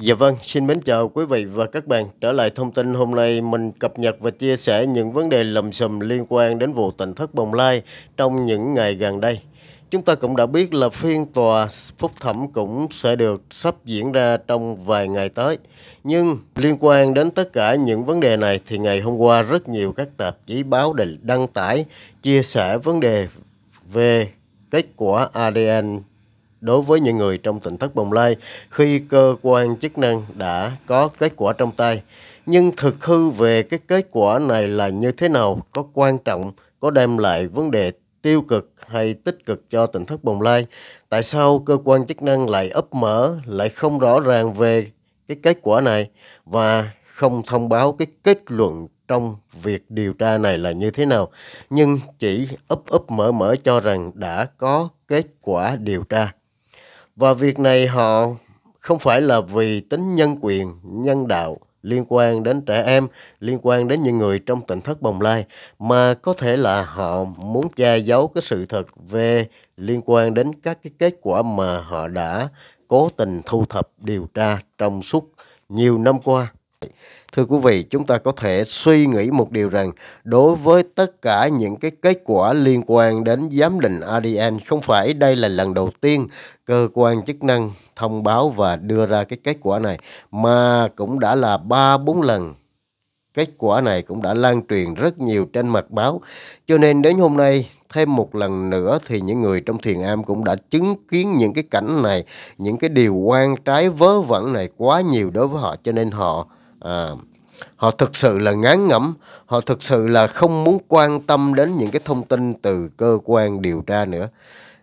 Dạ vâng, xin mến chào quý vị và các bạn. Trở lại thông tin hôm nay, mình cập nhật và chia sẻ những vấn đề lầm xùm liên quan đến vụ tỉnh thất Bồng Lai trong những ngày gần đây. Chúng ta cũng đã biết là phiên tòa phúc thẩm cũng sẽ được sắp diễn ra trong vài ngày tới. Nhưng liên quan đến tất cả những vấn đề này thì ngày hôm qua rất nhiều các tạp chí báo đã đăng tải, chia sẻ vấn đề về kết quả ADN đối với những người trong tỉnh thất bồng lai khi cơ quan chức năng đã có kết quả trong tay. Nhưng thực hư về cái kết quả này là như thế nào, có quan trọng, có đem lại vấn đề tiêu cực hay tích cực cho tỉnh thất bồng lai? Tại sao cơ quan chức năng lại ấp mở, lại không rõ ràng về cái kết quả này và không thông báo cái kết luận trong việc điều tra này là như thế nào nhưng chỉ ấp ấp mở mở cho rằng đã có kết quả điều tra và việc này họ không phải là vì tính nhân quyền, nhân đạo liên quan đến trẻ em, liên quan đến những người trong tỉnh thất bồng lai, mà có thể là họ muốn che giấu cái sự thật về liên quan đến các cái kết quả mà họ đã cố tình thu thập điều tra trong suốt nhiều năm qua. Thưa quý vị, chúng ta có thể suy nghĩ một điều rằng đối với tất cả những cái kết quả liên quan đến giám định ADN không phải đây là lần đầu tiên cơ quan chức năng thông báo và đưa ra cái kết quả này mà cũng đã là 3 4 lần kết quả này cũng đã lan truyền rất nhiều trên mặt báo. Cho nên đến hôm nay thêm một lần nữa thì những người trong thiền am cũng đã chứng kiến những cái cảnh này, những cái điều quan trái vớ vẩn này quá nhiều đối với họ cho nên họ à, họ thực sự là ngán ngẩm họ thực sự là không muốn quan tâm đến những cái thông tin từ cơ quan điều tra nữa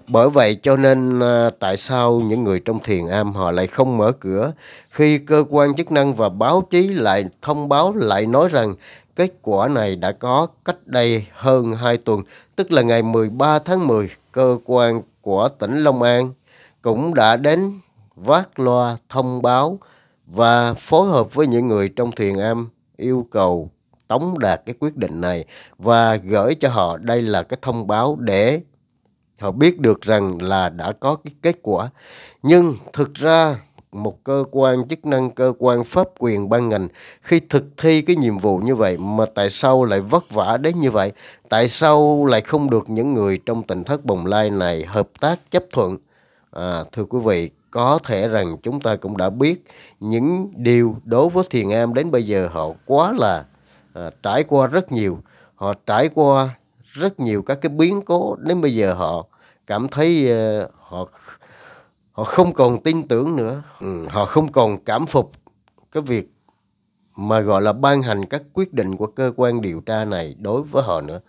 bởi vậy cho nên à, tại sao những người trong thiền am họ lại không mở cửa khi cơ quan chức năng và báo chí lại thông báo lại nói rằng kết quả này đã có cách đây hơn 2 tuần, tức là ngày 13 tháng 10, cơ quan của tỉnh Long An cũng đã đến vác loa thông báo và phối hợp với những người trong thiền am yêu cầu tống đạt cái quyết định này và gửi cho họ đây là cái thông báo để họ biết được rằng là đã có cái kết quả nhưng thực ra một cơ quan chức năng cơ quan pháp quyền ban ngành khi thực thi cái nhiệm vụ như vậy mà tại sao lại vất vả đến như vậy tại sao lại không được những người trong tỉnh thất bồng lai này hợp tác chấp thuận à, thưa quý vị có thể rằng chúng ta cũng đã biết những điều đối với thiền am đến bây giờ họ quá là à, trải qua rất nhiều họ trải qua rất nhiều các cái biến cố đến bây giờ họ cảm thấy uh, họ họ không còn tin tưởng nữa ừ, họ không còn cảm phục cái việc mà gọi là ban hành các quyết định của cơ quan điều tra này đối với họ nữa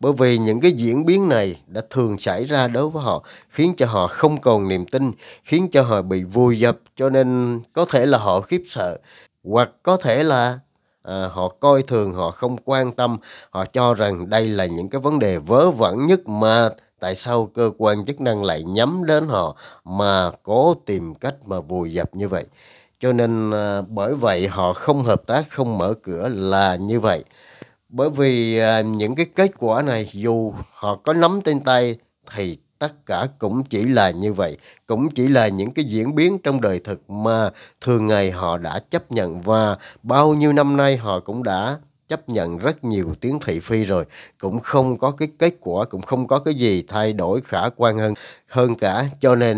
bởi vì những cái diễn biến này đã thường xảy ra đối với họ, khiến cho họ không còn niềm tin, khiến cho họ bị vùi dập, cho nên có thể là họ khiếp sợ, hoặc có thể là à, họ coi thường, họ không quan tâm, họ cho rằng đây là những cái vấn đề vớ vẩn nhất mà tại sao cơ quan chức năng lại nhắm đến họ mà cố tìm cách mà vùi dập như vậy cho nên à, bởi vậy họ không hợp tác không mở cửa là như vậy bởi vì à, những cái kết quả này dù họ có nắm trên tay thì tất cả cũng chỉ là như vậy, cũng chỉ là những cái diễn biến trong đời thực mà thường ngày họ đã chấp nhận và bao nhiêu năm nay họ cũng đã chấp nhận rất nhiều tiếng thị phi rồi cũng không có cái kết quả cũng không có cái gì thay đổi khả quan hơn hơn cả cho nên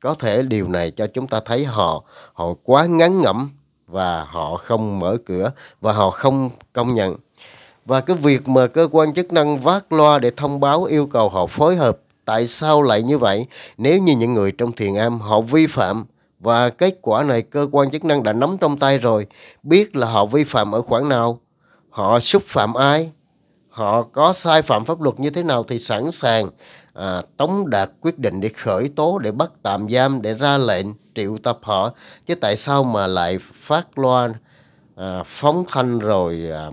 có thể điều này cho chúng ta thấy họ họ quá ngắn ngẩm và họ không mở cửa và họ không công nhận và cái việc mà cơ quan chức năng vác loa để thông báo yêu cầu họ phối hợp, tại sao lại như vậy? Nếu như những người trong thiền am họ vi phạm, và kết quả này cơ quan chức năng đã nắm trong tay rồi, biết là họ vi phạm ở khoản nào, họ xúc phạm ai, họ có sai phạm pháp luật như thế nào thì sẵn sàng à, tống đạt quyết định để khởi tố, để bắt tạm giam, để ra lệnh triệu tập họ. Chứ tại sao mà lại phát loa à, phóng thanh rồi... À,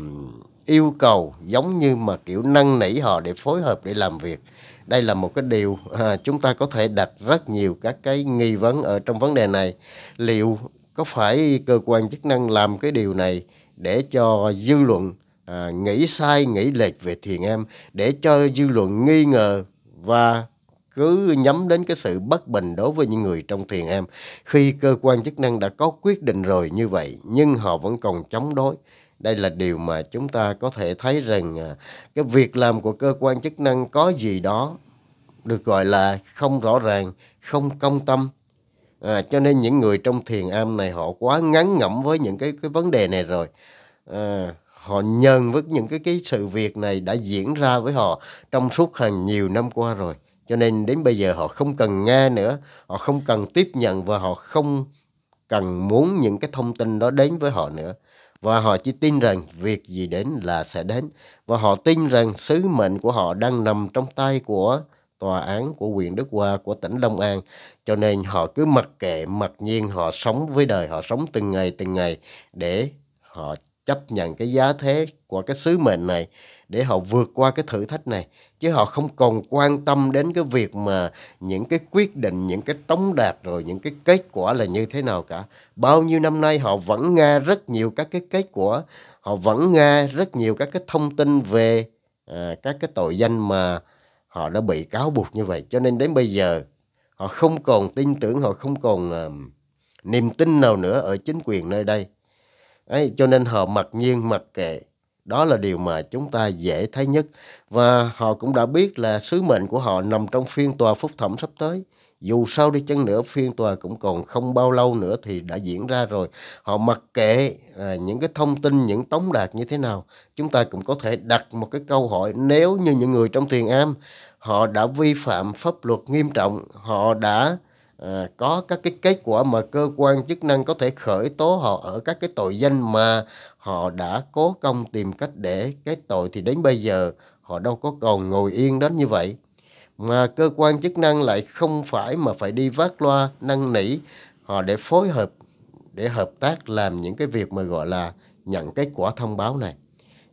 yêu cầu giống như mà kiểu năn nỉ họ để phối hợp để làm việc đây là một cái điều à, chúng ta có thể đặt rất nhiều các cái nghi vấn ở trong vấn đề này liệu có phải cơ quan chức năng làm cái điều này để cho dư luận à, nghĩ sai nghĩ lệch về thiền em để cho dư luận nghi ngờ và cứ nhắm đến cái sự bất bình đối với những người trong thiền em khi cơ quan chức năng đã có quyết định rồi như vậy nhưng họ vẫn còn chống đối đây là điều mà chúng ta có thể thấy rằng à, cái việc làm của cơ quan chức năng có gì đó được gọi là không rõ ràng không công tâm à, cho nên những người trong thiền am này họ quá ngắn ngẩm với những cái cái vấn đề này rồi à, họ nhân với những cái cái sự việc này đã diễn ra với họ trong suốt hàng nhiều năm qua rồi cho nên đến bây giờ họ không cần nghe nữa họ không cần tiếp nhận và họ không cần muốn những cái thông tin đó đến với họ nữa và họ chỉ tin rằng việc gì đến là sẽ đến và họ tin rằng sứ mệnh của họ đang nằm trong tay của tòa án của quyền Đức Hoa của tỉnh Long An cho nên họ cứ mặc kệ mặc nhiên họ sống với đời họ sống từng ngày từng ngày để họ chấp nhận cái giá thế của cái sứ mệnh này để họ vượt qua cái thử thách này chứ họ không còn quan tâm đến cái việc mà những cái quyết định những cái tống đạt rồi những cái kết quả là như thế nào cả bao nhiêu năm nay họ vẫn nghe rất nhiều các cái kết quả họ vẫn nghe rất nhiều các cái thông tin về à, các cái tội danh mà họ đã bị cáo buộc như vậy cho nên đến bây giờ họ không còn tin tưởng họ không còn à, niềm tin nào nữa ở chính quyền nơi đây ấy cho nên họ mặc nhiên mặc kệ đó là điều mà chúng ta dễ thấy nhất và họ cũng đã biết là sứ mệnh của họ nằm trong phiên tòa phúc thẩm sắp tới. Dù sao đi chăng nữa phiên tòa cũng còn không bao lâu nữa thì đã diễn ra rồi. Họ mặc kệ à, những cái thông tin, những tống đạt như thế nào. Chúng ta cũng có thể đặt một cái câu hỏi nếu như những người trong thiền am họ đã vi phạm pháp luật nghiêm trọng, họ đã à, có các cái kết quả mà cơ quan chức năng có thể khởi tố họ ở các cái tội danh mà họ đã cố công tìm cách để cái tội thì đến bây giờ họ đâu có còn ngồi yên đến như vậy mà cơ quan chức năng lại không phải mà phải đi vác loa năn nỉ họ để phối hợp để hợp tác làm những cái việc mà gọi là nhận kết quả thông báo này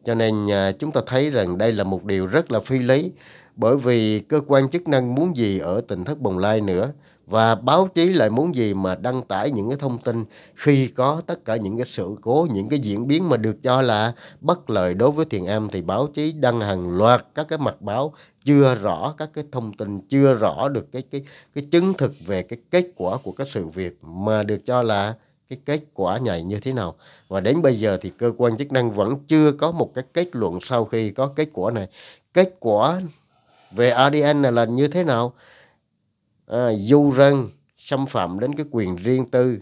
cho nên à, chúng ta thấy rằng đây là một điều rất là phi lý bởi vì cơ quan chức năng muốn gì ở tỉnh thất bồng lai nữa và báo chí lại muốn gì mà đăng tải những cái thông tin khi có tất cả những cái sự cố những cái diễn biến mà được cho là bất lợi đối với thiền am thì báo chí đăng hàng loạt các cái mặt báo chưa rõ các cái thông tin chưa rõ được cái cái cái chứng thực về cái kết quả của các sự việc mà được cho là cái kết quả này như thế nào và đến bây giờ thì cơ quan chức năng vẫn chưa có một cái kết luận sau khi có kết quả này kết quả về ADN là như thế nào à, du rân xâm phạm đến cái quyền riêng tư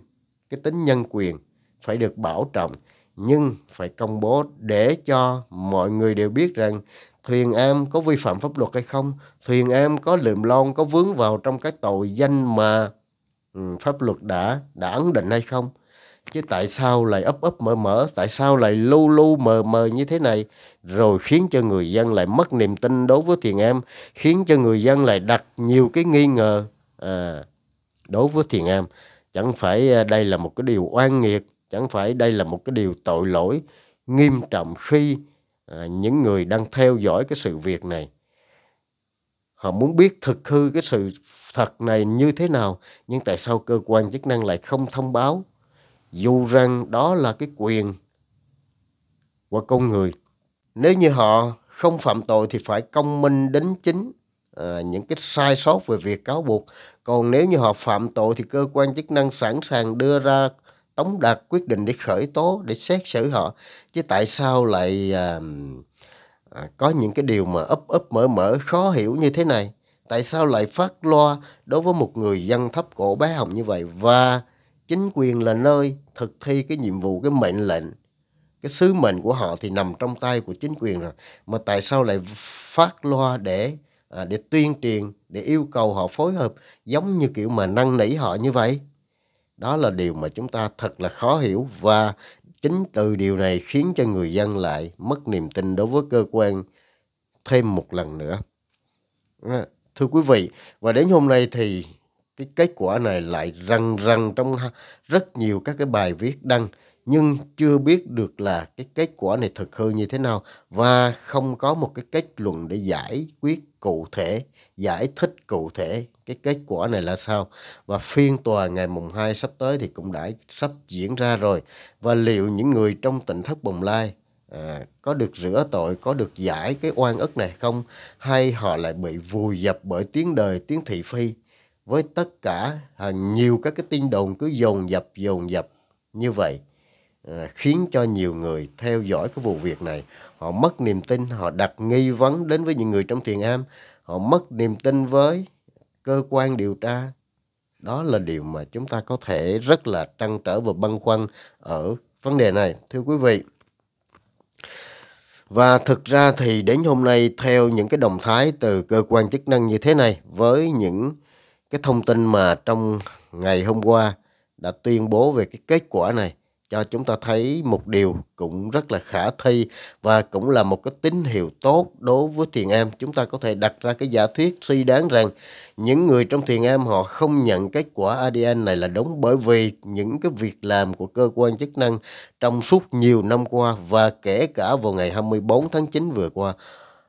cái tính nhân quyền phải được bảo trọng nhưng phải công bố để cho mọi người đều biết rằng Thuyền em có vi phạm pháp luật hay không, Thuyền em có lượm lon, có vướng vào trong cái tội danh mà ừ, pháp luật đã đã ấn định hay không chứ tại sao lại ấp ấp mở mở tại sao lại lu lu mờ mờ như thế này rồi khiến cho người dân lại mất niềm tin đối với thiền em khiến cho người dân lại đặt nhiều cái nghi ngờ à, đối với thiền em chẳng phải à, đây là một cái điều oan nghiệt chẳng phải đây là một cái điều tội lỗi nghiêm trọng khi à, những người đang theo dõi cái sự việc này họ muốn biết thực hư cái sự thật này như thế nào nhưng tại sao cơ quan chức năng lại không thông báo dù rằng đó là cái quyền của con người. Nếu như họ không phạm tội thì phải công minh đến chính à, những cái sai sót về việc cáo buộc. Còn nếu như họ phạm tội thì cơ quan chức năng sẵn sàng đưa ra tống đạt quyết định để khởi tố, để xét xử họ. Chứ tại sao lại à, à, có những cái điều mà ấp ấp mở mở khó hiểu như thế này? Tại sao lại phát loa đối với một người dân thấp cổ bé hồng như vậy? Và chính quyền là nơi thực thi cái nhiệm vụ cái mệnh lệnh cái sứ mệnh của họ thì nằm trong tay của chính quyền rồi mà tại sao lại phát loa để à, để tuyên truyền để yêu cầu họ phối hợp giống như kiểu mà năn nỉ họ như vậy đó là điều mà chúng ta thật là khó hiểu và chính từ điều này khiến cho người dân lại mất niềm tin đối với cơ quan thêm một lần nữa à, thưa quý vị và đến hôm nay thì cái kết quả này lại răng răng trong rất nhiều các cái bài viết đăng nhưng chưa biết được là cái kết quả này thực hư như thế nào và không có một cái kết luận để giải quyết cụ thể, giải thích cụ thể cái kết quả này là sao. Và phiên tòa ngày mùng 2 sắp tới thì cũng đã sắp diễn ra rồi. Và liệu những người trong tỉnh thất bồng lai à, có được rửa tội, có được giải cái oan ức này không? Hay họ lại bị vùi dập bởi tiếng đời, tiếng thị phi? với tất cả à, nhiều các cái tin đồn cứ dồn dập dồn dập như vậy à, khiến cho nhiều người theo dõi cái vụ việc này họ mất niềm tin họ đặt nghi vấn đến với những người trong thiền am họ mất niềm tin với cơ quan điều tra đó là điều mà chúng ta có thể rất là trăn trở và băn khoăn ở vấn đề này thưa quý vị và thực ra thì đến hôm nay theo những cái động thái từ cơ quan chức năng như thế này với những cái thông tin mà trong ngày hôm qua đã tuyên bố về cái kết quả này cho chúng ta thấy một điều cũng rất là khả thi và cũng là một cái tín hiệu tốt đối với thiền am. Chúng ta có thể đặt ra cái giả thuyết suy đáng rằng những người trong thiền am họ không nhận kết quả ADN này là đúng bởi vì những cái việc làm của cơ quan chức năng trong suốt nhiều năm qua và kể cả vào ngày 24 tháng 9 vừa qua.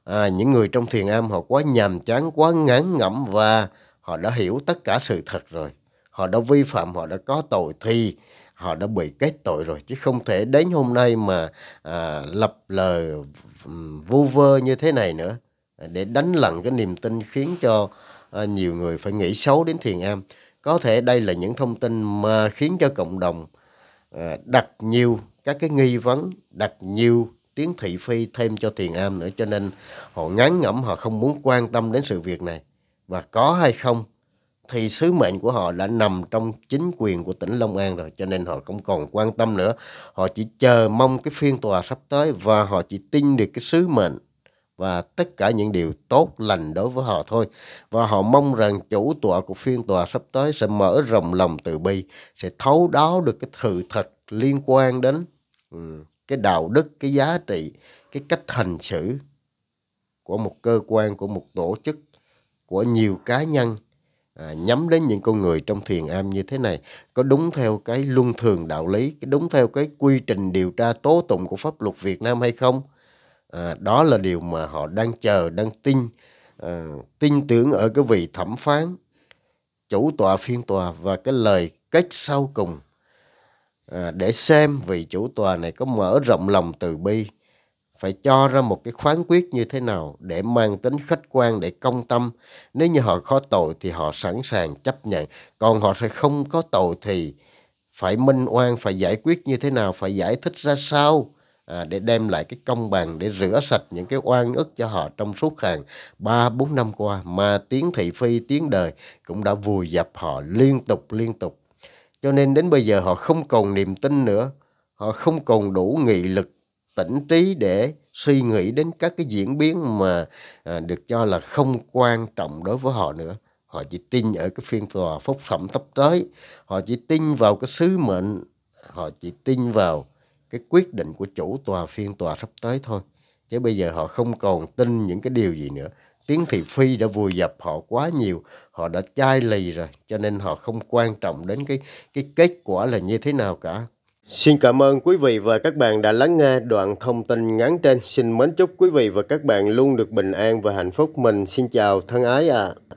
À, những người trong thiền am họ quá nhàm chán, quá ngán ngẩm và họ đã hiểu tất cả sự thật rồi họ đã vi phạm họ đã có tội thì họ đã bị kết tội rồi chứ không thể đến hôm nay mà à, lập lời vu vơ như thế này nữa để đánh lận cái niềm tin khiến cho à, nhiều người phải nghĩ xấu đến thiền am có thể đây là những thông tin mà khiến cho cộng đồng à, đặt nhiều các cái nghi vấn đặt nhiều tiếng thị phi thêm cho thiền am nữa cho nên họ ngán ngẩm họ không muốn quan tâm đến sự việc này và có hay không thì sứ mệnh của họ đã nằm trong chính quyền của tỉnh Long An rồi cho nên họ không còn quan tâm nữa họ chỉ chờ mong cái phiên tòa sắp tới và họ chỉ tin được cái sứ mệnh và tất cả những điều tốt lành đối với họ thôi và họ mong rằng chủ tọa của phiên tòa sắp tới sẽ mở rộng lòng từ bi sẽ thấu đáo được cái sự thật liên quan đến ừ, cái đạo đức cái giá trị cái cách hành xử của một cơ quan của một tổ chức của nhiều cá nhân à, nhắm đến những con người trong thiền am như thế này có đúng theo cái luân thường đạo lý đúng theo cái quy trình điều tra tố tụng của pháp luật Việt Nam hay không à, đó là điều mà họ đang chờ đang tin à, tin tưởng ở cái vị thẩm phán chủ tọa phiên tòa và cái lời kết sau cùng à, để xem vị chủ tòa này có mở rộng lòng từ bi phải cho ra một cái khoán quyết như thế nào để mang tính khách quan để công tâm nếu như họ có tội thì họ sẵn sàng chấp nhận còn họ sẽ không có tội thì phải minh oan phải giải quyết như thế nào phải giải thích ra sao à, để đem lại cái công bằng để rửa sạch những cái oan ức cho họ trong suốt hàng ba bốn năm qua mà tiếng thị phi tiếng đời cũng đã vùi dập họ liên tục liên tục cho nên đến bây giờ họ không còn niềm tin nữa họ không còn đủ nghị lực tỉnh trí để suy nghĩ đến các cái diễn biến mà à, được cho là không quan trọng đối với họ nữa họ chỉ tin ở cái phiên tòa phúc thẩm sắp tới họ chỉ tin vào cái sứ mệnh họ chỉ tin vào cái quyết định của chủ tòa phiên tòa sắp tới thôi chứ bây giờ họ không còn tin những cái điều gì nữa tiếng thị phi đã vùi dập họ quá nhiều họ đã chai lì rồi cho nên họ không quan trọng đến cái cái kết quả là như thế nào cả Xin cảm ơn quý vị và các bạn đã lắng nghe đoạn thông tin ngắn trên. Xin mến chúc quý vị và các bạn luôn được bình an và hạnh phúc. Mình xin chào thân ái ạ. À.